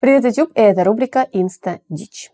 Привет, YouTube! Это рубрика «Инста Дичь».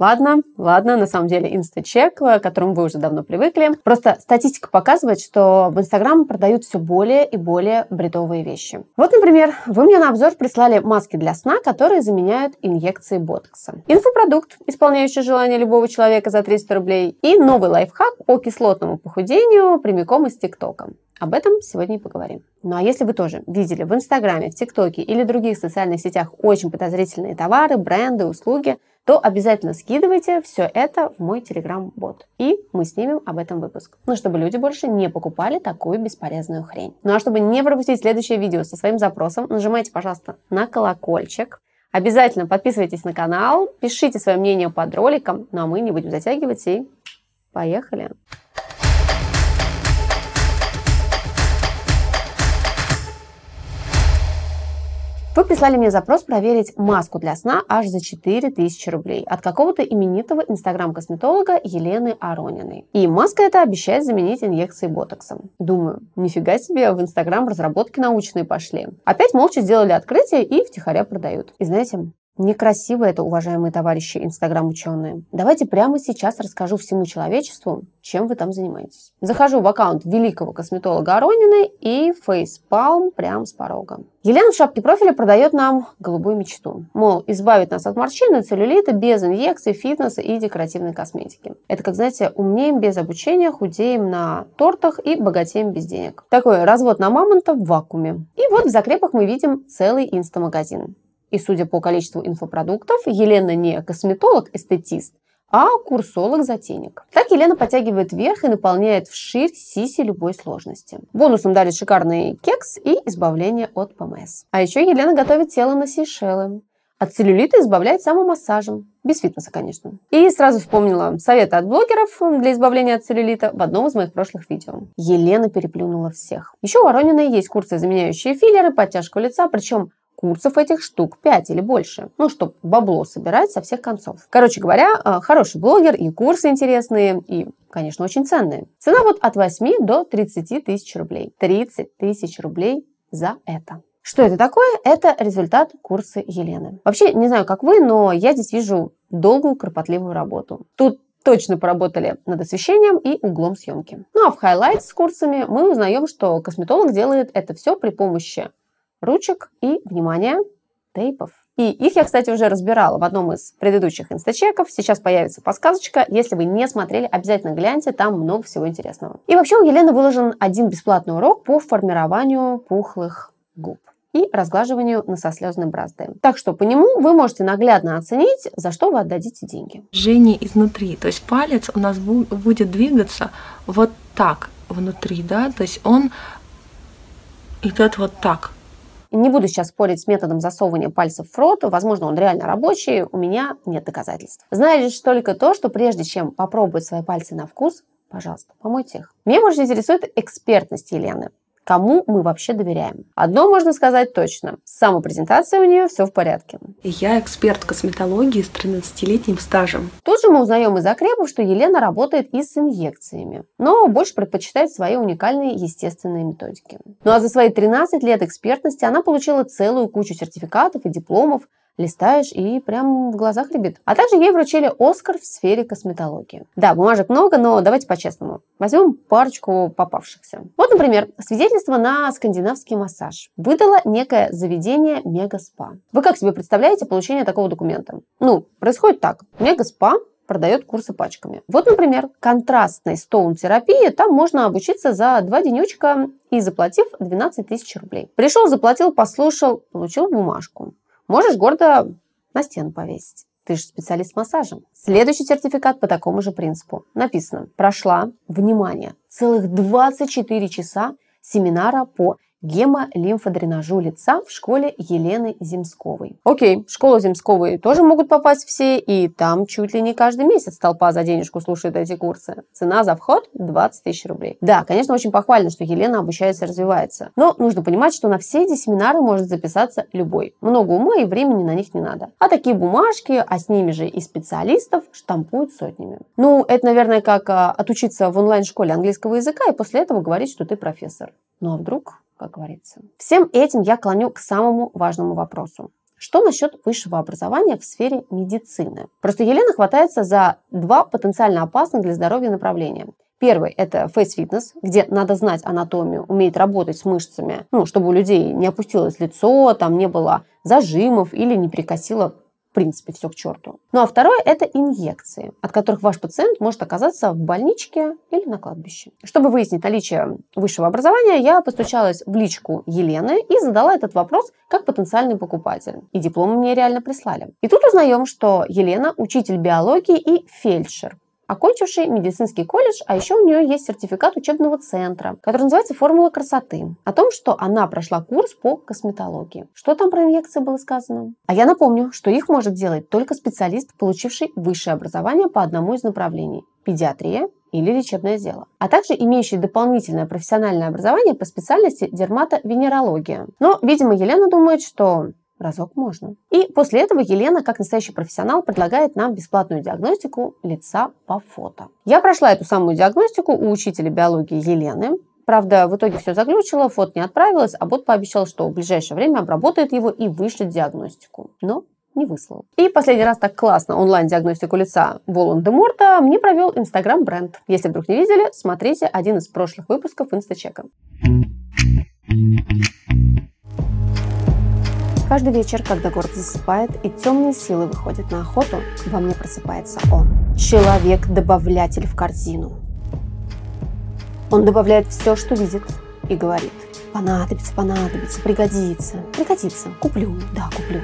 Ладно, ладно, на самом деле инстачек, э, к которому вы уже давно привыкли. Просто статистика показывает, что в Инстаграм продают все более и более бредовые вещи. Вот, например, вы мне на обзор прислали маски для сна, которые заменяют инъекции ботокса. Инфопродукт, исполняющий желание любого человека за 300 рублей. И новый лайфхак по кислотному похудению прямиком из ТикТока. Об этом сегодня и поговорим. Ну а если вы тоже видели в Инстаграме, в ТикТоке или других социальных сетях очень подозрительные товары, бренды, услуги, то обязательно скидывайте все это в мой телеграм-бот. И мы снимем об этом выпуск. Ну, чтобы люди больше не покупали такую бесполезную хрень. Ну, а чтобы не пропустить следующее видео со своим запросом, нажимайте, пожалуйста, на колокольчик. Обязательно подписывайтесь на канал, пишите свое мнение под роликом. Ну, а мы не будем затягивать и поехали! Вы прислали мне запрос проверить маску для сна аж за 4000 рублей от какого-то именитого инстаграм-косметолога Елены Арониной. И маска эта обещает заменить инъекции ботоксом. Думаю, нифига себе, в инстаграм разработки научные пошли. Опять молча сделали открытие и втихаря продают. И знаете, Некрасиво это, уважаемые товарищи инстаграм-ученые. Давайте прямо сейчас расскажу всему человечеству, чем вы там занимаетесь. Захожу в аккаунт великого косметолога Аронина и фейспалм прямо с порога. Елена в шапке профиля продает нам голубую мечту. Мол, избавит нас от морщины и целлюлита без инъекций, фитнеса и декоративной косметики. Это, как знаете, умнеем без обучения, худеем на тортах и богатеем без денег. Такой развод на мамонта в вакууме. И вот в закрепах мы видим целый инстамагазин. И судя по количеству инфопродуктов, Елена не косметолог-эстетист, а курсолог-затейник. Так Елена подтягивает вверх и наполняет в вширь сиси любой сложности. Бонусом дарит шикарный кекс и избавление от ПМС. А еще Елена готовит тело на Сейшелы. От целлюлита избавляет самомассажем. Без фитнеса, конечно. И сразу вспомнила советы от блогеров для избавления от целлюлита в одном из моих прошлых видео. Елена переплюнула всех. Еще у Воронина есть курсы, заменяющие филлеры, подтяжку лица, причем курсов этих штук 5 или больше. Ну, чтобы бабло собирать со всех концов. Короче говоря, э, хороший блогер и курсы интересные, и, конечно, очень ценные. Цена вот от 8 до 30 тысяч рублей. 30 тысяч рублей за это. Что это такое? Это результат курса Елены. Вообще, не знаю, как вы, но я здесь вижу долгую, кропотливую работу. Тут точно поработали над освещением и углом съемки. Ну а в хайлайт с курсами мы узнаем, что косметолог делает это все при помощи ручек и, внимание, тейпов. И их я, кстати, уже разбирала в одном из предыдущих инстачеков. Сейчас появится подсказочка. Если вы не смотрели, обязательно гляньте, там много всего интересного. И вообще у Елены выложен один бесплатный урок по формированию пухлых губ и разглаживанию носослезной бразды. Так что по нему вы можете наглядно оценить, за что вы отдадите деньги. Жжение изнутри, то есть палец у нас будет двигаться вот так внутри, да, то есть он идет вот так, не буду сейчас спорить с методом засовывания пальцев в рот, возможно, он реально рабочий, у меня нет доказательств. Знаю лишь только то, что прежде чем попробовать свои пальцы на вкус, пожалуйста, помойте их. Меня больше интересует экспертность Елены кому мы вообще доверяем. Одно можно сказать точно. С самопрезентацией у нее все в порядке. Я эксперт косметологии с 13-летним стажем. Тут же мы узнаем из окрепов, что Елена работает и с инъекциями, но больше предпочитает свои уникальные естественные методики. Ну а за свои 13 лет экспертности она получила целую кучу сертификатов и дипломов, листаешь и прям в глазах ребит. А также ей вручили Оскар в сфере косметологии. Да, бумажек много, но давайте по-честному. Возьмем парочку попавшихся. Вот, например, свидетельство на скандинавский массаж. Выдало некое заведение Мегаспа. Вы как себе представляете получение такого документа? Ну, происходит так. Мегаспа продает курсы пачками. Вот, например, контрастной стоун-терапии там можно обучиться за два денечка и заплатив 12 тысяч рублей. Пришел, заплатил, послушал, получил бумажку. Можешь гордо на стену повесить. Ты же специалист массажем. Следующий сертификат по такому же принципу. Написано, прошла, внимание, целых 24 часа семинара по гемолимфодренажу лица в школе Елены Земсковой. Окей, в школу Земсковой тоже могут попасть все, и там чуть ли не каждый месяц толпа за денежку слушает эти курсы. Цена за вход 20 тысяч рублей. Да, конечно, очень похвально, что Елена обучается и развивается. Но нужно понимать, что на все эти семинары может записаться любой. Много ума и времени на них не надо. А такие бумажки, а с ними же и специалистов штампуют сотнями. Ну, это, наверное, как а, отучиться в онлайн-школе английского языка и после этого говорить, что ты профессор. Ну а вдруг как говорится. Всем этим я клоню к самому важному вопросу. Что насчет высшего образования в сфере медицины? Просто Елена хватается за два потенциально опасных для здоровья направления. Первый – это фейс-фитнес, где надо знать анатомию, уметь работать с мышцами, ну, чтобы у людей не опустилось лицо, там не было зажимов или не прикосило в принципе, все к черту. Ну а второе – это инъекции, от которых ваш пациент может оказаться в больничке или на кладбище. Чтобы выяснить наличие высшего образования, я постучалась в личку Елены и задала этот вопрос как потенциальный покупатель. И дипломы мне реально прислали. И тут узнаем, что Елена – учитель биологии и фельдшер окончивший медицинский колледж, а еще у нее есть сертификат учебного центра, который называется «Формула красоты», о том, что она прошла курс по косметологии. Что там про инъекции было сказано? А я напомню, что их может делать только специалист, получивший высшее образование по одному из направлений – педиатрия, или лечебное дело, а также имеющий дополнительное профессиональное образование по специальности дерматовенерология. Но, видимо, Елена думает, что разок можно. И после этого Елена, как настоящий профессионал, предлагает нам бесплатную диагностику лица по фото. Я прошла эту самую диагностику у учителя биологии Елены. Правда, в итоге все заглючило, фото не отправилось, а бот пообещал, что в ближайшее время обработает его и вышлет диагностику. Но не выслал. И последний раз так классно онлайн-диагностику лица Волан-де-Морта мне провел инстаграм-бренд. Если вдруг не видели, смотрите один из прошлых выпусков инстачека. Каждый вечер, когда город засыпает и темные силы выходят на охоту, во мне просыпается он. Человек-добавлятель в корзину. Он добавляет все, что видит, и говорит. Понадобится, понадобится, пригодится. Пригодится. Куплю, да, куплю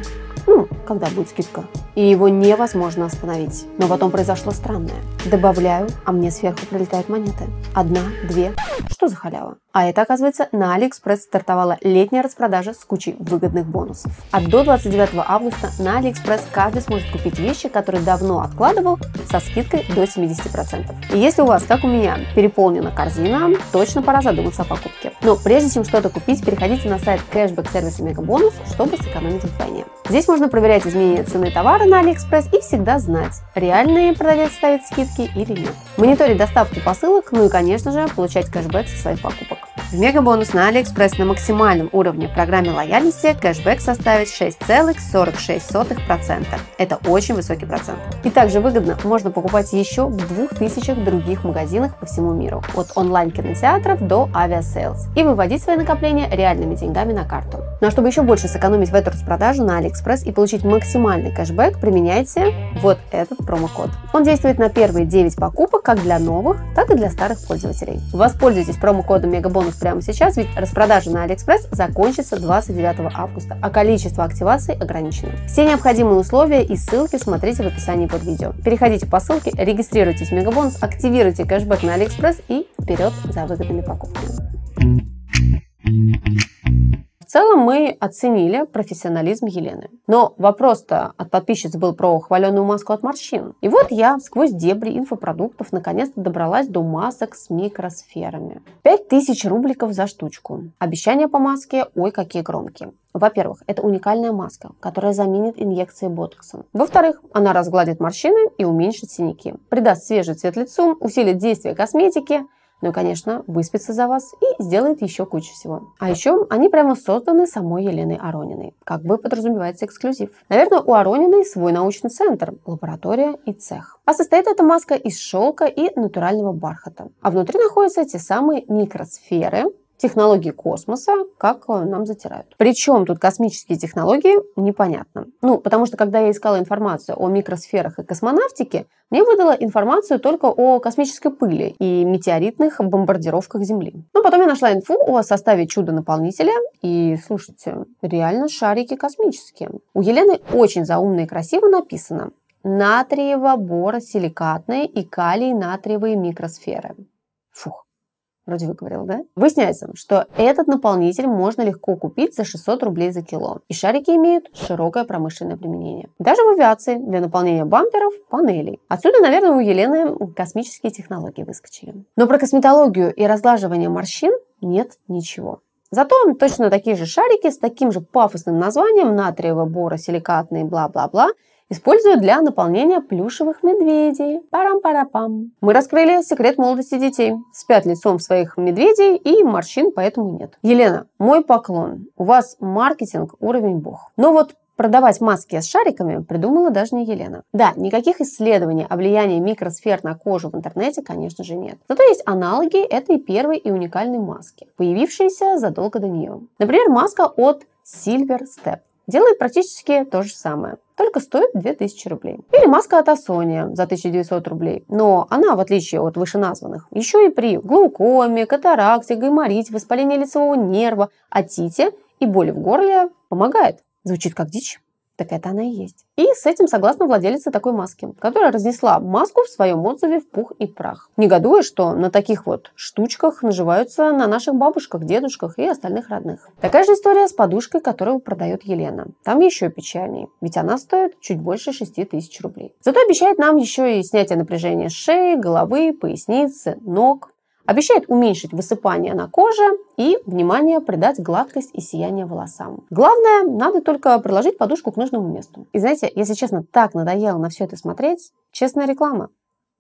ну, когда будет скидка. И его невозможно остановить. Но потом произошло странное. Добавляю, а мне сверху прилетают монеты. Одна, две. Что за халява? А это, оказывается, на Алиэкспресс стартовала летняя распродажа с кучей выгодных бонусов. А до 29 августа на Алиэкспресс каждый сможет купить вещи, которые давно откладывал, со скидкой до 70%. И если у вас, как у меня, переполнена корзина, точно пора задуматься о покупке. Но прежде чем что-то купить, переходите на сайт кэшбэк сервиса Мегабонус, чтобы сэкономить вдвойне. Здесь можно можно проверять изменения цены товара на Алиэкспресс и всегда знать, реальные продавец ставит скидки или нет. Мониторить доставку посылок, ну и, конечно же, получать кэшбэк со своих покупок. В мегабонус на Алиэкспресс на максимальном уровне в программе лояльности кэшбэк составит 6,46%. Это очень высокий процент. И также выгодно можно покупать еще в 2000 других магазинах по всему миру, от онлайн-кинотеатров до авиасейлс, и выводить свои накопления реальными деньгами на карту. Ну а чтобы еще больше сэкономить в эту распродажу на Алиэкспресс и получить максимальный кэшбэк, применяйте вот этот промокод. Он действует на первые 9 покупок как для новых, так и для старых пользователей. Воспользуйтесь промокодом Мегабонус возможность прямо сейчас, ведь распродажа на Алиэкспресс закончится 29 августа, а количество активаций ограничено. Все необходимые условия и ссылки смотрите в описании под видео. Переходите по ссылке, регистрируйтесь в Мегабонус, активируйте кэшбэк на Алиэкспресс и вперед за выгодными покупками целом мы оценили профессионализм Елены. Но вопрос-то от подписчиц был про хваленную маску от морщин. И вот я сквозь дебри инфопродуктов наконец-то добралась до масок с микросферами. 5000 рубликов за штучку. Обещания по маске, ой, какие громкие. Во-первых, это уникальная маска, которая заменит инъекции ботоксом. Во-вторых, она разгладит морщины и уменьшит синяки, придаст свежий цвет лицу, усилит действие косметики, ну и, конечно, выспится за вас и сделает еще кучу всего. А еще они прямо созданы самой Еленой Арониной, как бы подразумевается эксклюзив. Наверное, у Арониной свой научный центр, лаборатория и цех. А состоит эта маска из шелка и натурального бархата. А внутри находятся те самые микросферы, технологии космоса, как э, нам затирают. Причем тут космические технологии, непонятно. Ну, потому что, когда я искала информацию о микросферах и космонавтике, мне выдала информацию только о космической пыли и метеоритных бомбардировках Земли. Но ну, потом я нашла инфу о составе чудо-наполнителя, и, слушайте, реально шарики космические. У Елены очень заумно и красиво написано натриево-боросиликатные и калий-натриевые микросферы. Фух, вроде говорил, да? Выясняется, что этот наполнитель можно легко купить за 600 рублей за кило. И шарики имеют широкое промышленное применение. Даже в авиации для наполнения бамперов панелей. Отсюда, наверное, у Елены космические технологии выскочили. Но про косметологию и разглаживание морщин нет ничего. Зато точно такие же шарики с таким же пафосным названием натриево-боросиликатные бла-бла-бла – используют для наполнения плюшевых медведей. Парам-парапам. Мы раскрыли секрет молодости детей. Спят лицом своих медведей и морщин поэтому нет. Елена, мой поклон. У вас маркетинг уровень бог. Но вот Продавать маски с шариками придумала даже не Елена. Да, никаких исследований о влиянии микросфер на кожу в интернете, конечно же, нет. Зато есть аналоги этой первой и уникальной маски, появившейся задолго до нее. Например, маска от Silver Step делает практически то же самое только стоит 2000 рублей. Или маска от Асония за 1900 рублей. Но она, в отличие от вышеназванных, еще и при глаукоме, катаракте, гайморите, воспалении лицевого нерва, атите и боли в горле помогает. Звучит как дичь. Так это она и есть. И с этим согласна владелица такой маски, которая разнесла маску в своем отзыве в пух и прах, негодуя, что на таких вот штучках наживаются на наших бабушках, дедушках и остальных родных. Такая же история с подушкой, которую продает Елена. Там еще печальнее, ведь она стоит чуть больше 6 тысяч рублей. Зато обещает нам еще и снятие напряжения шеи, головы, поясницы, ног, Обещает уменьшить высыпание на коже и, внимание, придать гладкость и сияние волосам. Главное, надо только приложить подушку к нужному месту. И знаете, если честно, так надоело на все это смотреть. Честная реклама.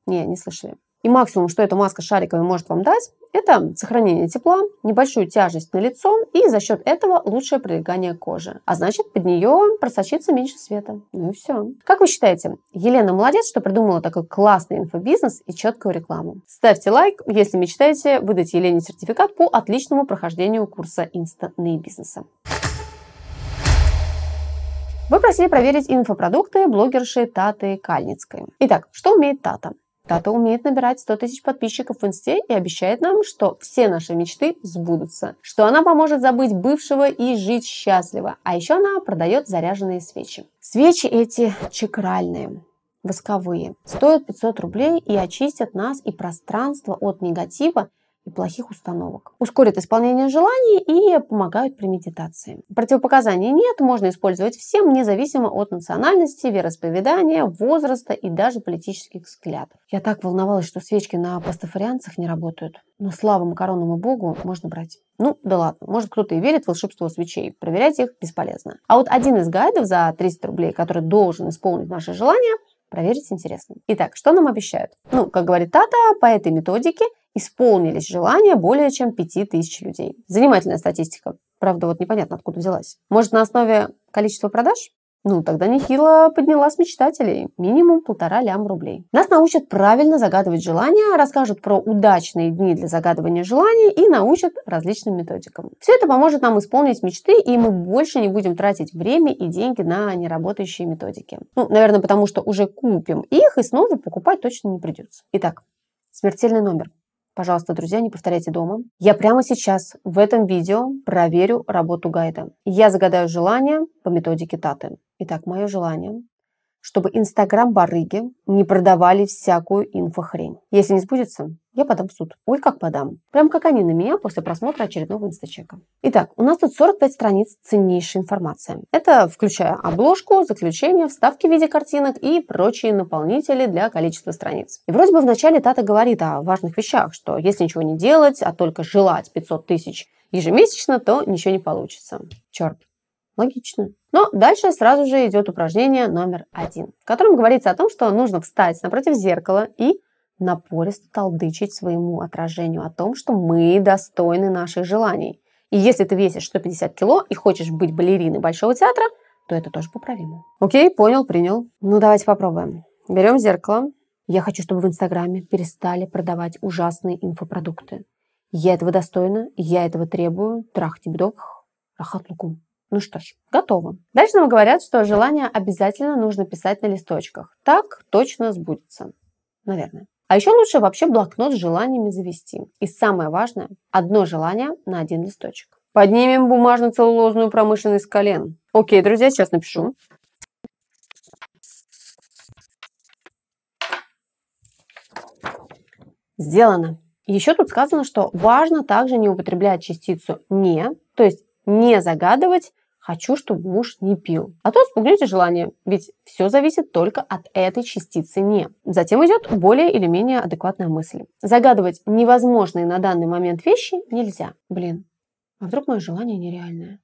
Не, не слышали. И максимум, что эта маска шариковая может вам дать, это сохранение тепла, небольшую тяжесть на лицо и за счет этого лучшее прилегание кожи. А значит, под нее просочится меньше света. Ну и все. Как вы считаете, Елена молодец, что придумала такой классный инфобизнес и четкую рекламу? Ставьте лайк, если мечтаете выдать Елене сертификат по отличному прохождению курса инста бизнеса. Вы просили проверить инфопродукты блогерши Таты Кальницкой. Итак, что умеет Тата? Тата умеет набирать 100 тысяч подписчиков в Инсте и обещает нам, что все наши мечты сбудутся, что она поможет забыть бывшего и жить счастливо, а еще она продает заряженные свечи. Свечи эти чакральные восковые. Стоят 500 рублей и очистят нас и пространство от негатива и плохих установок. Ускорят исполнение желаний и помогают при медитации. Противопоказаний нет, можно использовать всем, независимо от национальности, вероисповедания, возраста и даже политических взглядов. Я так волновалась, что свечки на пастафарианцах не работают. Но слава макаронному богу можно брать. Ну, да ладно, может кто-то и верит в волшебство свечей. Проверять их бесполезно. А вот один из гайдов за 300 рублей, который должен исполнить наше желание, проверить интересно. Итак, что нам обещают? Ну, как говорит Тата, по этой методике исполнились желания более чем 5000 людей. Занимательная статистика. Правда, вот непонятно, откуда взялась. Может, на основе количества продаж? Ну, тогда нехило подняла с мечтателей. Минимум полтора лям рублей. Нас научат правильно загадывать желания, расскажут про удачные дни для загадывания желаний и научат различным методикам. Все это поможет нам исполнить мечты, и мы больше не будем тратить время и деньги на неработающие методики. Ну, наверное, потому что уже купим их, и снова покупать точно не придется. Итак, смертельный номер Пожалуйста, друзья, не повторяйте дома. Я прямо сейчас в этом видео проверю работу гайда. Я загадаю желание по методике Таты. Итак, мое желание чтобы инстаграм-барыги не продавали всякую инфохрень. Если не сбудется, я подам в суд. Ой, как подам. Прям как они на меня после просмотра очередного инстачека. Итак, у нас тут 45 страниц ценнейшей информации. Это включая обложку, заключение, вставки в виде картинок и прочие наполнители для количества страниц. И вроде бы вначале Тата говорит о важных вещах, что если ничего не делать, а только желать 500 тысяч ежемесячно, то ничего не получится. Черт, Логично. Но дальше сразу же идет упражнение номер один, в котором говорится о том, что нужно встать напротив зеркала и напористо толдычить своему отражению о том, что мы достойны наших желаний. И если ты весишь 150 кило и хочешь быть балериной Большого театра, то это тоже поправимо. Окей, понял, принял. Ну, давайте попробуем. Берем зеркало. Я хочу, чтобы в Инстаграме перестали продавать ужасные инфопродукты. Я этого достойна, я этого требую. Трах тебе док, рахат лукум. Ну что ж, готово. Дальше нам говорят, что желание обязательно нужно писать на листочках. Так точно сбудется. Наверное. А еще лучше вообще блокнот с желаниями завести. И самое важное, одно желание на один листочек. Поднимем бумажно-целлулозную промышленность с колен. Окей, друзья, сейчас напишу. Сделано. Еще тут сказано, что важно также не употреблять частицу «не», то есть не загадывать «хочу, чтобы муж не пил». А то спугнете желание, ведь все зависит только от этой частицы «не». Затем идет более или менее адекватная мысль. Загадывать невозможные на данный момент вещи нельзя. Блин, а вдруг мое желание нереальное?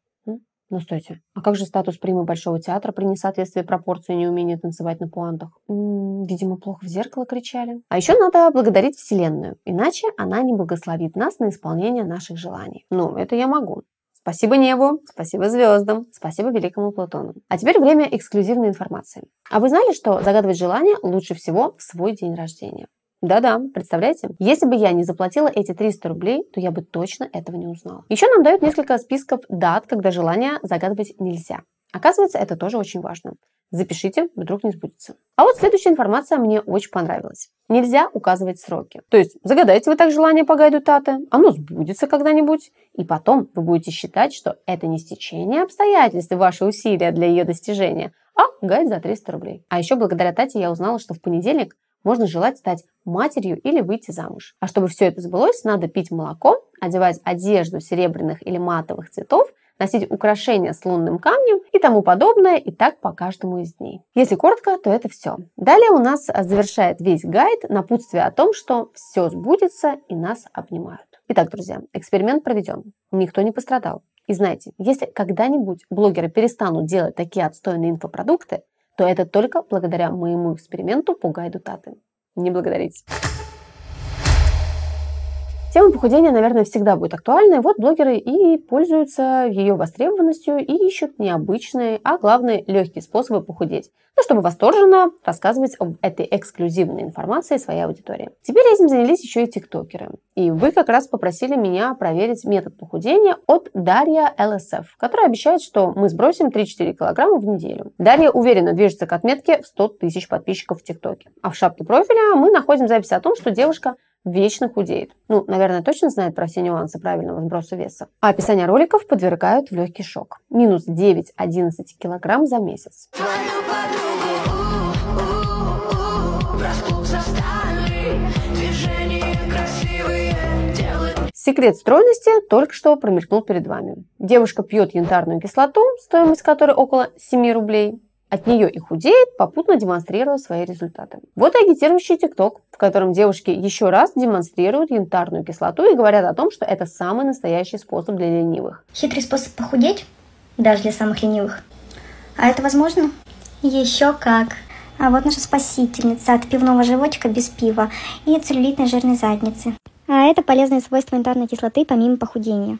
Ну, стойте, а как же статус примы Большого театра при несоответствии пропорции неумения танцевать на пуантах? М-м, видимо, плохо в зеркало кричали. А еще надо благодарить Вселенную, иначе она не благословит нас на исполнение наших желаний. Ну, это я могу. Спасибо небу, спасибо звездам, спасибо великому Платону. А теперь время эксклюзивной информации. А вы знали, что загадывать желание лучше всего в свой день рождения? Да-да, представляете? Если бы я не заплатила эти 300 рублей, то я бы точно этого не узнала. Еще нам дают несколько списков дат, когда желания загадывать нельзя. Оказывается, это тоже очень важно. Запишите, вдруг не сбудется. А вот следующая информация мне очень понравилась. Нельзя указывать сроки. То есть загадаете вы так желание по гайду Таты, оно сбудется когда-нибудь, и потом вы будете считать, что это не стечение обстоятельств и ваши усилия для ее достижения, а гайд за 300 рублей. А еще благодаря Тате я узнала, что в понедельник можно желать стать матерью или выйти замуж. А чтобы все это сбылось, надо пить молоко, одевать одежду серебряных или матовых цветов – носить украшения с лунным камнем и тому подобное, и так по каждому из дней. Если коротко, то это все. Далее у нас э, завершает весь гайд напутствие о том, что все сбудется и нас обнимают. Итак, друзья, эксперимент проведен. Никто не пострадал. И знаете, если когда-нибудь блогеры перестанут делать такие отстойные инфопродукты, то это только благодаря моему эксперименту по гайду Таты. Не благодарить. Тема похудения, наверное, всегда будет актуальной. Вот блогеры и пользуются ее востребованностью и ищут необычные, а главное, легкие способы похудеть. Ну, чтобы восторженно рассказывать об этой эксклюзивной информации своей аудитории. Теперь этим занялись еще и тиктокеры. И вы как раз попросили меня проверить метод похудения от Дарья ЛСФ, которая обещает, что мы сбросим 3-4 килограмма в неделю. Дарья уверенно движется к отметке в 100 тысяч подписчиков в ТикТоке. А в шапке профиля мы находим запись о том, что девушка вечно худеет. Ну, наверное, точно знает про все нюансы правильного сброса веса. А описание роликов подвергают в легкий шок. Минус 9-11 килограмм за месяц. Секрет стройности только что промелькнул перед вами. Девушка пьет янтарную кислоту, стоимость которой около 7 рублей, от нее и худеет, попутно демонстрируя свои результаты. Вот и агитирующий ТикТок, в котором девушки еще раз демонстрируют янтарную кислоту и говорят о том, что это самый настоящий способ для ленивых. Хитрый способ похудеть, даже для самых ленивых. А это возможно? Еще как. А вот наша спасительница от пивного животика без пива и целлюлитной жирной задницы. А это полезные свойства янтарной кислоты помимо похудения.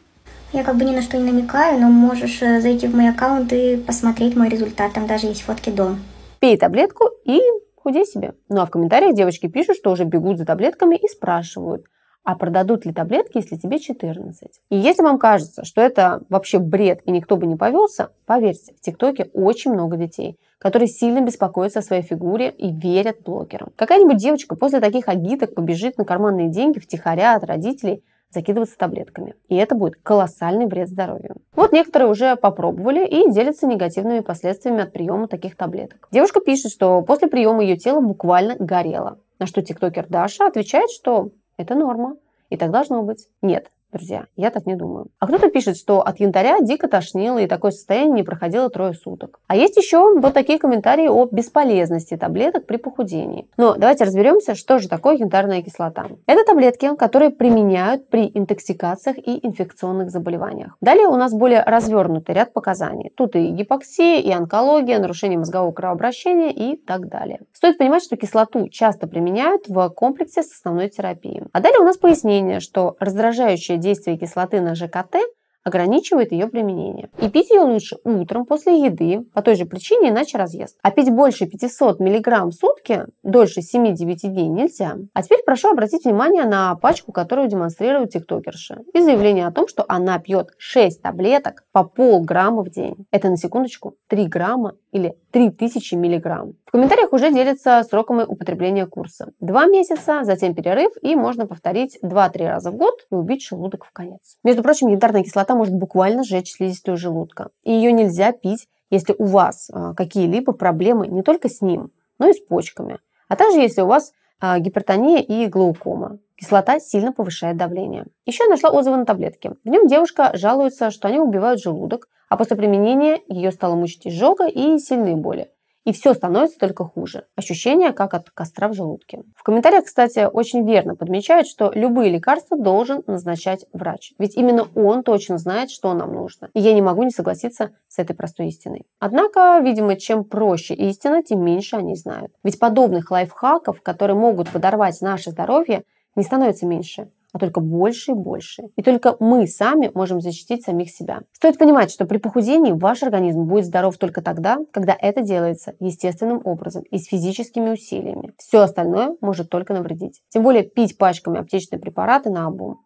Я как бы ни на что не намекаю, но можешь э, зайти в мой аккаунт и посмотреть мой результат. Там даже есть фотки до. Пей таблетку и худей себе. Ну а в комментариях девочки пишут, что уже бегут за таблетками и спрашивают, а продадут ли таблетки, если тебе 14. И если вам кажется, что это вообще бред и никто бы не повелся, поверьте, в ТикТоке очень много детей, которые сильно беспокоятся о своей фигуре и верят блогерам. Какая-нибудь девочка после таких агиток побежит на карманные деньги втихаря от родителей, закидываться таблетками. И это будет колоссальный вред здоровью. Вот некоторые уже попробовали и делятся негативными последствиями от приема таких таблеток. Девушка пишет, что после приема ее тело буквально горело. На что тиктокер Даша отвечает, что это норма. И так должно быть. Нет, Друзья, я так не думаю. А кто-то пишет, что от янтаря дико тошнило и такое состояние не проходило трое суток. А есть еще вот такие комментарии о бесполезности таблеток при похудении. Но давайте разберемся, что же такое янтарная кислота. Это таблетки, которые применяют при интоксикациях и инфекционных заболеваниях. Далее у нас более развернутый ряд показаний. Тут и гипоксия, и онкология, нарушение мозгового кровообращения и так далее. Стоит понимать, что кислоту часто применяют в комплексе с основной терапией. А далее у нас пояснение, что раздражающие действие кислоты на ЖКТ ограничивает ее применение. И пить ее лучше утром после еды, по той же причине, иначе разъезд. А пить больше 500 мг в сутки, дольше 7-9 дней нельзя. А теперь прошу обратить внимание на пачку, которую демонстрирует тиктокерша. И заявление о том, что она пьет 6 таблеток по полграмма в день. Это на секундочку 3 грамма или 3000 мг. В комментариях уже делятся сроками употребления курса. Два месяца, затем перерыв, и можно повторить 2-3 раза в год и убить желудок в конец. Между прочим, янтарная кислота Мята может буквально сжечь слизистую желудка. И ее нельзя пить, если у вас а, какие-либо проблемы не только с ним, но и с почками. А также если у вас а, гипертония и глаукома. Кислота сильно повышает давление. Еще я нашла отзывы на таблетки. В нем девушка жалуется, что они убивают желудок, а после применения ее стало мучить изжога и сильные боли. И все становится только хуже. Ощущение, как от костра в желудке. В комментариях, кстати, очень верно подмечают, что любые лекарства должен назначать врач. Ведь именно он точно знает, что нам нужно. И я не могу не согласиться с этой простой истиной. Однако, видимо, чем проще истина, тем меньше они знают. Ведь подобных лайфхаков, которые могут подорвать наше здоровье, не становится меньше а только больше и больше. И только мы сами можем защитить самих себя. Стоит понимать, что при похудении ваш организм будет здоров только тогда, когда это делается естественным образом и с физическими усилиями. Все остальное может только навредить. Тем более пить пачками аптечные препараты на обум.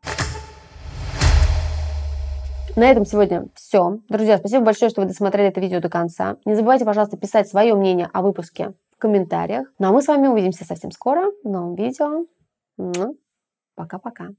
На этом сегодня все. Друзья, спасибо большое, что вы досмотрели это видео до конца. Не забывайте, пожалуйста, писать свое мнение о выпуске в комментариях. Ну а мы с вами увидимся совсем скоро в новом видео. Пока-пока.